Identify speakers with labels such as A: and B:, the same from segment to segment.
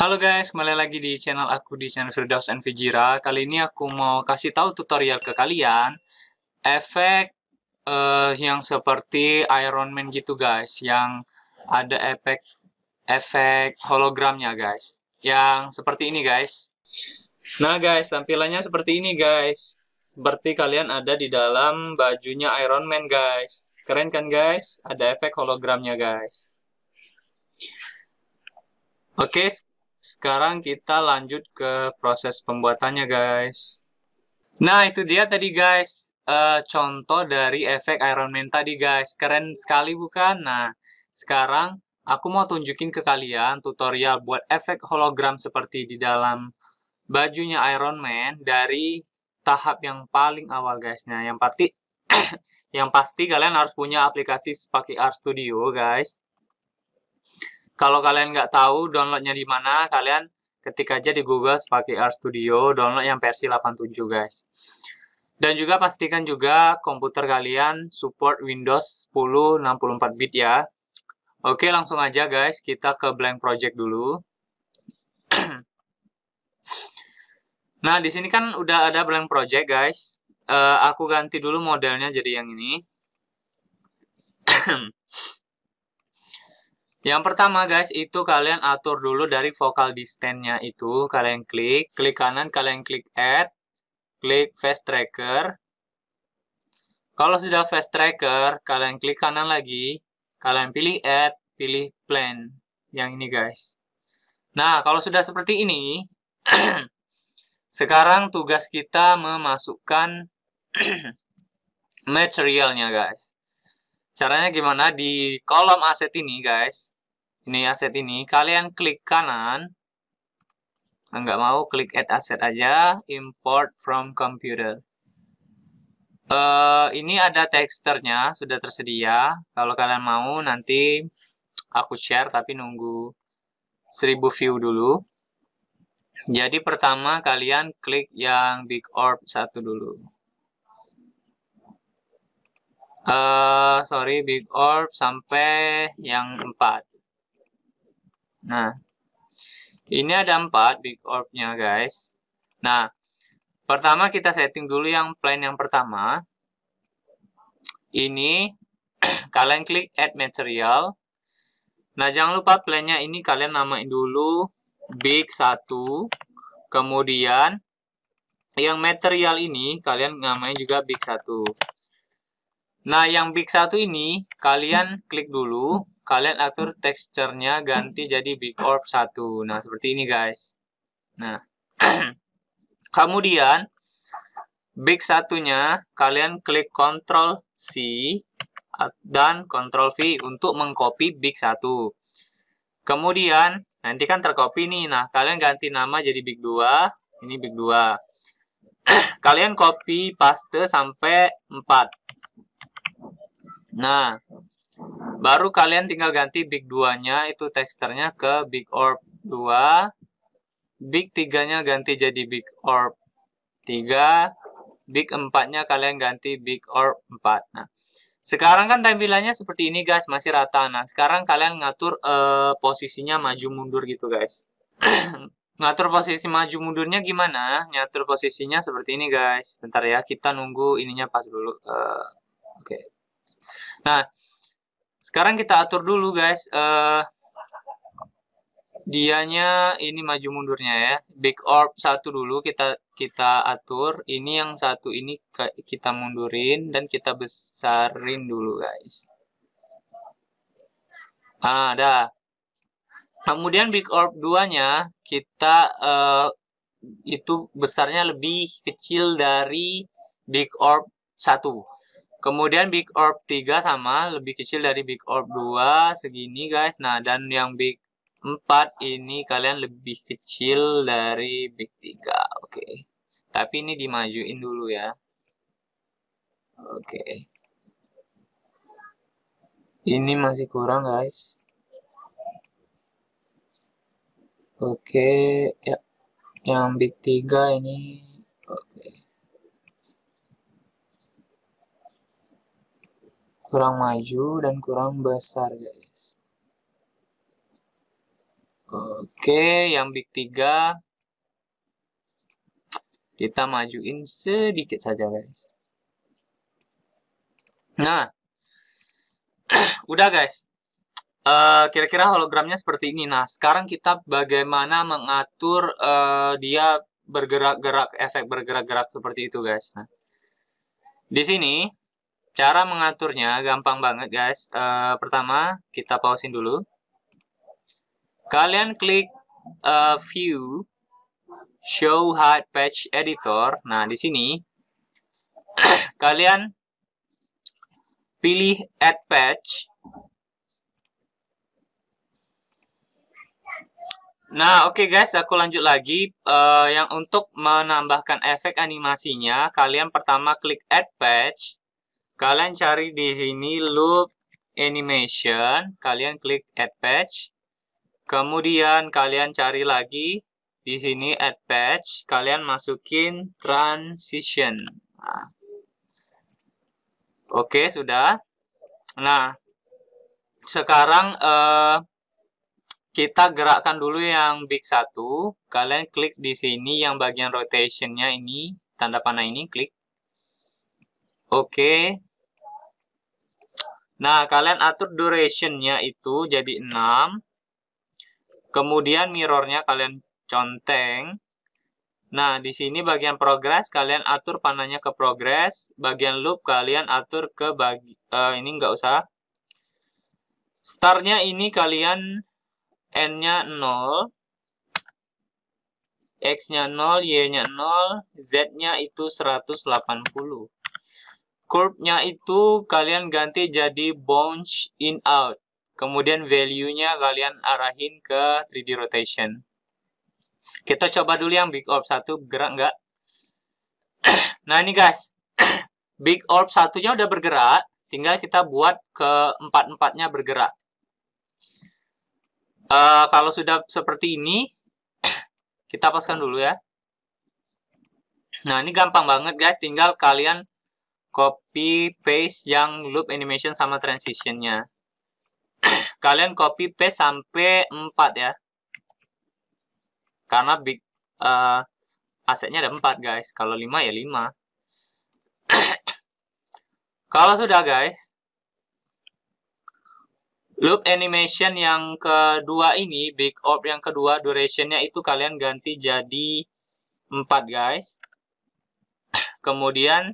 A: Halo guys, kembali lagi di channel aku di channel Firdaus and Fijira. Kali ini aku mau kasih tahu tutorial ke kalian efek uh, yang seperti Iron Man gitu guys, yang ada efek efek hologramnya guys. Yang seperti ini guys. Nah guys, tampilannya seperti ini guys. Seperti kalian ada di dalam bajunya Iron Man guys. Keren kan guys? Ada efek hologramnya guys. Oke, sekarang kita lanjut ke proses pembuatannya guys. Nah itu dia tadi guys, uh, contoh dari efek Iron Man tadi guys. Keren sekali bukan? Nah sekarang aku mau tunjukin ke kalian tutorial buat efek hologram seperti di dalam bajunya Iron Man dari tahap yang paling awal guys. Nah, yang pasti, yang pasti kalian harus punya aplikasi Spaki Art Studio guys. Kalau kalian nggak tahu downloadnya di mana, kalian ketik aja di Google pakai RStudio, download yang versi 87 guys. Dan juga pastikan juga komputer kalian support Windows 10 64 bit ya. Oke, langsung aja guys, kita ke blank project dulu. nah, di sini kan udah ada blank project guys. Uh, aku ganti dulu modelnya jadi yang ini. Yang pertama guys, itu kalian atur dulu dari vokal distance-nya itu. Kalian klik, klik kanan, kalian klik add, klik face tracker. Kalau sudah face tracker, kalian klik kanan lagi, kalian pilih add, pilih plan. Yang ini guys. Nah, kalau sudah seperti ini, sekarang tugas kita memasukkan materialnya guys. Caranya gimana? Di kolom aset ini, guys. Ini aset ini. Kalian klik kanan. Enggak nah, mau, klik add aset aja. Import from computer. Uh, ini ada teksturnya. Sudah tersedia. Kalau kalian mau, nanti aku share. Tapi nunggu 1000 view dulu. Jadi pertama kalian klik yang big orb satu dulu uh, sorry big orb sampai yang empat nah ini ada empat big orbnya guys nah pertama kita setting dulu yang plan yang pertama ini kalian klik add material nah jangan lupa plannya ini kalian namain dulu big 1 kemudian yang material ini kalian namain juga big 1 Nah, yang big satu ini kalian klik dulu, kalian atur teksturnya ganti jadi big orb satu. Nah, seperti ini guys. Nah, kemudian big satunya kalian klik Ctrl C dan Ctrl V untuk mengcopy big satu. Kemudian nanti kan tercopy nih. Nah, kalian ganti nama jadi big 2. Ini big 2. kalian copy paste sampai 4. Nah, baru kalian tinggal ganti big 2-nya itu teksturnya ke big orb 2. Big 3-nya ganti jadi big orb 3. Big 4-nya kalian ganti big orb 4. Nah, sekarang kan tampilannya seperti ini guys, masih rata. Nah, sekarang kalian ngatur uh, posisinya maju mundur gitu guys. ngatur posisi maju mundurnya gimana? Ngatur posisinya seperti ini guys. Bentar ya, kita nunggu ininya pas dulu. Uh, Oke. Okay. Nah, sekarang kita atur dulu guys. Uh, dianya ini maju mundurnya ya. Big orb satu dulu kita kita atur. Ini yang satu ini kita mundurin dan kita besarin dulu guys. Ah, ada. Kemudian big orb duanya kita uh, itu besarnya lebih kecil dari big orb satu. Kemudian Big Orb 3 sama lebih kecil dari Big Orb 2 segini guys. Nah, dan yang Big 4 ini kalian lebih kecil dari Big 3. Oke. Okay. Tapi ini dimajuin dulu ya. Oke. Okay. Ini masih kurang guys. Oke, okay. ya. Yang Big 3 ini oke. Okay. kurang maju dan kurang besar guys oke yang big 3 kita majuin sedikit saja guys nah udah guys eh, kira-kira uh, hologramnya seperti ini nah sekarang kita bagaimana mengatur uh, dia bergerak-gerak efek bergerak-gerak seperti itu guys nah di sini Cara mengaturnya gampang banget guys. E, pertama, kita pausin dulu. Kalian klik e, view show hard patch editor. Nah, di sini kalian pilih add patch. Nah, oke okay guys, aku lanjut lagi. Uh, yang untuk menambahkan efek animasinya, kalian pertama klik add patch. Kalian cari di sini loop animation, kalian klik add patch. Kemudian kalian cari lagi di sini add patch, kalian masukin transition. Nah. Oke, sudah. Nah, sekarang eh, kita gerakkan dulu yang big 1. Kalian klik di sini yang bagian rotationnya ini, tanda panah ini, klik. Oke, Nah, kalian atur durationnya itu jadi 6. Kemudian mirrornya kalian conteng. Nah, di sini bagian progress kalian atur panahnya ke progress, bagian loop kalian atur ke bagi uh, ini nggak usah. Startnya ini kalian n-nya 0, x-nya 0, y-nya 0, z-nya itu 180 curve-nya itu kalian ganti jadi bounce in out. Kemudian value-nya kalian arahin ke 3D rotation. Kita coba dulu yang big orb 1 bergerak nggak? nah ini guys, big orb satunya udah bergerak, tinggal kita buat ke empat empatnya bergerak. Uh, kalau sudah seperti ini, kita paskan dulu ya. Nah, ini gampang banget guys, tinggal kalian copy paste yang loop animation sama transitionnya kalian copy paste sampai 4 ya karena big uh, asetnya ada 4 guys kalau 5 ya 5 kalau sudah guys Loop animation yang kedua ini, big orb yang kedua, durationnya itu kalian ganti jadi 4 guys. Kemudian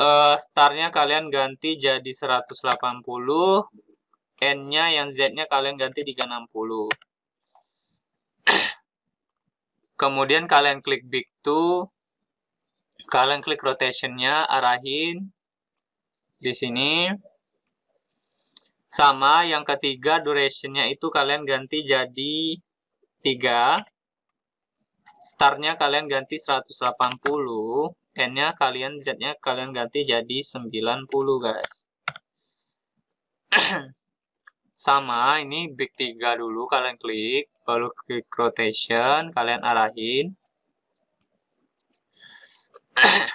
A: uh, eh, starnya kalian ganti jadi 180 n-nya yang z-nya kalian ganti 360 kemudian kalian klik big to kalian klik rotationnya arahin di sini sama yang ketiga durationnya itu kalian ganti jadi 3 startnya kalian ganti 180 N-nya kalian Z-nya kalian ganti jadi 90 guys. Sama, ini big 3 dulu kalian klik, baru klik rotation, kalian arahin.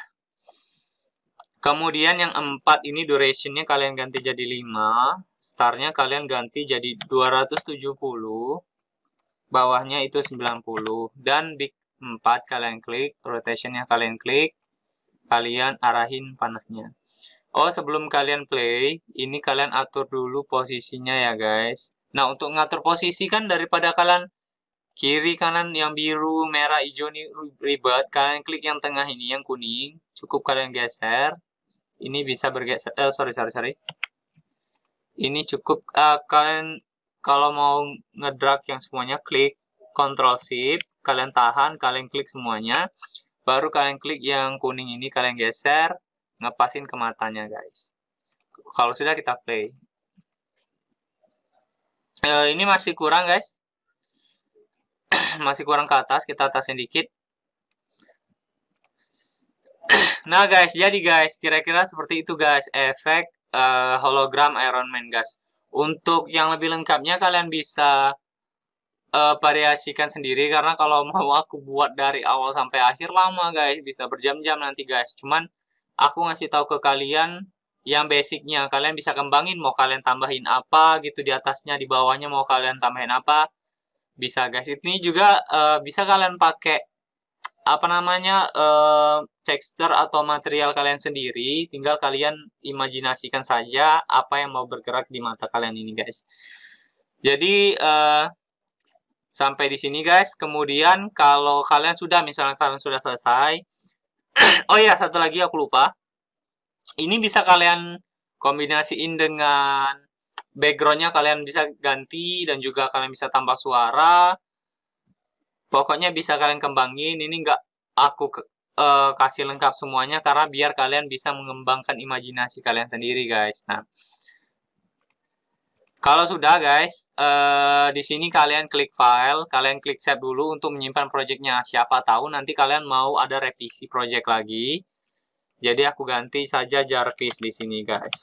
A: Kemudian yang 4 ini durationnya kalian ganti jadi 5, startnya kalian ganti jadi 270, bawahnya itu 90, dan big 4 kalian klik, rotationnya kalian klik, kalian arahin panahnya. Oh, sebelum kalian play, ini kalian atur dulu posisinya ya, guys. Nah, untuk ngatur posisi kan daripada kalian kiri, kanan yang biru, merah, hijau ini ribet, kalian klik yang tengah ini, yang kuning. Cukup kalian geser. Ini bisa bergeser, eh, sorry, sorry, sorry. Ini cukup, uh, kalian kalau mau ngedrag yang semuanya, klik Ctrl Shift, kalian tahan, kalian klik semuanya. Baru kalian klik yang kuning ini, kalian geser, ngepasin ke matanya guys. Kalau sudah kita play. E, ini masih kurang guys. masih kurang ke atas, kita atasin dikit. nah guys, jadi guys, kira-kira seperti itu guys, efek e, hologram Iron Man guys. Untuk yang lebih lengkapnya kalian bisa uh, variasikan sendiri karena kalau mau aku buat dari awal sampai akhir lama guys bisa berjam-jam nanti guys cuman aku ngasih tahu ke kalian yang basicnya kalian bisa kembangin mau kalian tambahin apa gitu di atasnya di bawahnya mau kalian tambahin apa bisa guys ini juga uh, bisa kalian pakai apa namanya uh, texture atau material kalian sendiri tinggal kalian imajinasikan saja apa yang mau bergerak di mata kalian ini guys jadi uh, Sampai di sini guys. Kemudian kalau kalian sudah, misalnya kalian sudah selesai. oh iya, satu lagi aku lupa. Ini bisa kalian kombinasiin dengan backgroundnya kalian bisa ganti dan juga kalian bisa tambah suara. Pokoknya bisa kalian kembangin. Ini nggak aku ke, uh, kasih lengkap semuanya karena biar kalian bisa mengembangkan imajinasi kalian sendiri guys. Nah. Kalau sudah guys, eh, di sini kalian klik file, kalian klik save dulu untuk menyimpan projectnya. Siapa tahu nanti kalian mau ada revisi project lagi. Jadi aku ganti saja Jarvis di sini guys.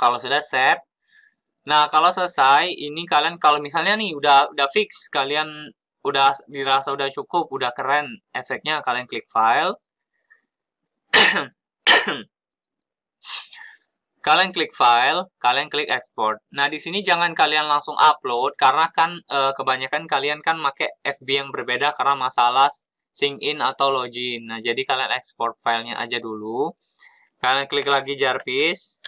A: Kalau sudah save, nah kalau selesai ini kalian kalau misalnya nih udah udah fix kalian udah dirasa udah cukup, udah keren efeknya kalian klik file. Nah, Kalian klik file, kalian klik export. Nah, di sini jangan kalian langsung upload karena kan e, kebanyakan kalian kan pakai FB yang berbeda karena masalah sync in atau login. Nah, jadi kalian export filenya aja dulu. Kalian klik lagi jarvis.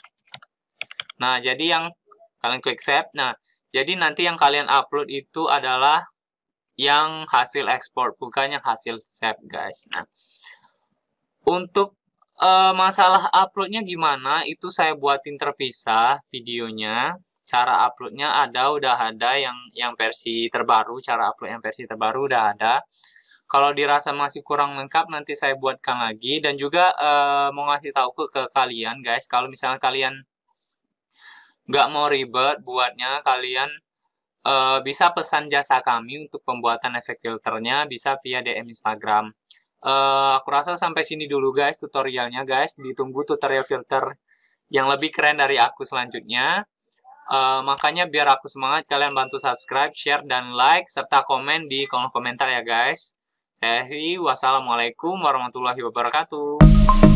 A: Nah, jadi yang kalian klik save. Nah, jadi nanti yang kalian upload itu adalah yang hasil export bukan yang hasil save, guys. Nah, untuk uh, masalah uploadnya gimana itu saya buatin terpisah videonya cara uploadnya ada udah ada yang yang versi terbaru cara upload yang versi terbaru udah ada kalau dirasa masih kurang lengkap nanti saya buatkan lagi dan juga uh, mau ngasih tahu ke, ke kalian guys kalau misalnya kalian nggak mau ribet buatnya kalian uh, bisa pesan jasa kami untuk pembuatan efek filternya bisa via DM Instagram Uh, aku rasa sampai sini dulu guys tutorialnya guys. Ditunggu tutorial filter yang lebih keren dari aku selanjutnya. Uh, makanya biar aku semangat kalian bantu subscribe, share, dan like serta komen di kolom komentar ya guys. Saya wassalamualaikum warahmatullahi wabarakatuh.